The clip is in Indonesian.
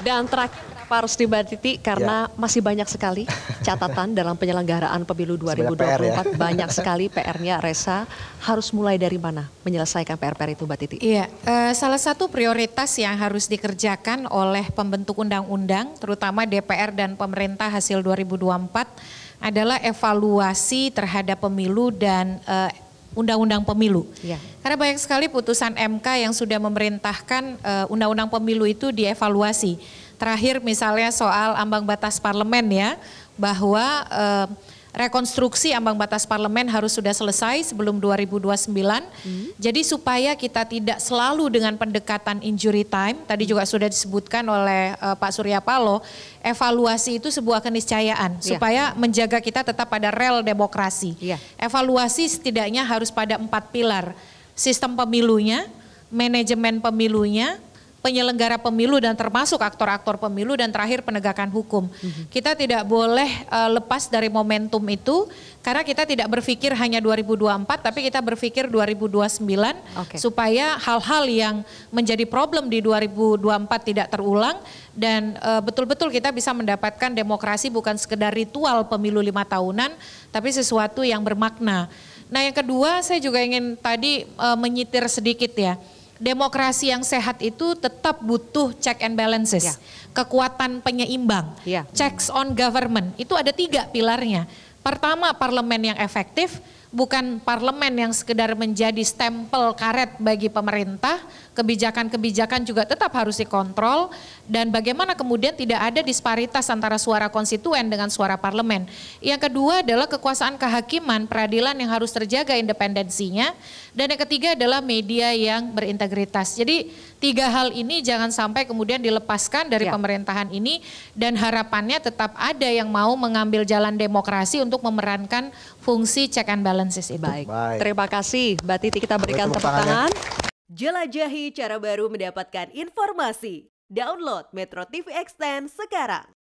Dan terakhir kenapa harus titik karena ya. masih banyak sekali catatan dalam penyelenggaraan pemilu 2024 ya. banyak sekali PR-nya Resa harus mulai dari mana menyelesaikan PR-PR itu Mbak Titi? Iya, eh, salah satu prioritas yang harus dikerjakan oleh pembentuk undang-undang terutama DPR dan pemerintah hasil 2024 adalah evaluasi terhadap pemilu dan eh, undang-undang pemilu. Ya. Karena banyak sekali putusan MK yang sudah memerintahkan eh, undang-undang pemilu itu dievaluasi. Terakhir misalnya soal ambang batas parlemen ya, bahwa uh, rekonstruksi ambang batas parlemen harus sudah selesai sebelum 2029. Hmm. Jadi supaya kita tidak selalu dengan pendekatan injury time, tadi juga sudah disebutkan oleh uh, Pak Surya Paloh, evaluasi itu sebuah keniscayaan ya. supaya menjaga kita tetap pada rel demokrasi. Ya. Evaluasi setidaknya harus pada empat pilar, sistem pemilunya, manajemen pemilunya, penyelenggara pemilu dan termasuk aktor-aktor pemilu dan terakhir penegakan hukum. Mm-hmm. Kita tidak boleh uh, lepas dari momentum itu karena kita tidak berpikir hanya 2024 tapi kita berpikir 2029 okay. supaya hal-hal yang menjadi problem di 2024 tidak terulang dan betul eh, betul-betul kita bisa mendapatkan demokrasi bukan sekedar ritual pemilu lima tahunan tapi sesuatu yang bermakna. Nah yang kedua saya juga ingin tadi uh, menyitir sedikit ya demokrasi yang sehat itu tetap butuh check and balances. Ya. Kekuatan penyeimbang, ya. checks on government. Itu ada tiga pilarnya. Pertama, parlemen yang efektif bukan parlemen yang sekedar menjadi stempel karet bagi pemerintah, kebijakan-kebijakan juga tetap harus dikontrol dan bagaimana kemudian tidak ada disparitas antara suara konstituen dengan suara parlemen. Yang kedua adalah kekuasaan kehakiman peradilan yang harus terjaga independensinya dan yang ketiga adalah media yang berintegritas. Jadi tiga hal ini jangan sampai kemudian dilepaskan dari ya. pemerintahan ini dan harapannya tetap ada yang mau mengambil jalan demokrasi untuk memerankan fungsi check and balance balances itu. Baik. Baik. Terima kasih Mbak Titi kita berikan tepuk tangan. Jelajahi cara baru mendapatkan informasi. Download Metro TV Extend sekarang.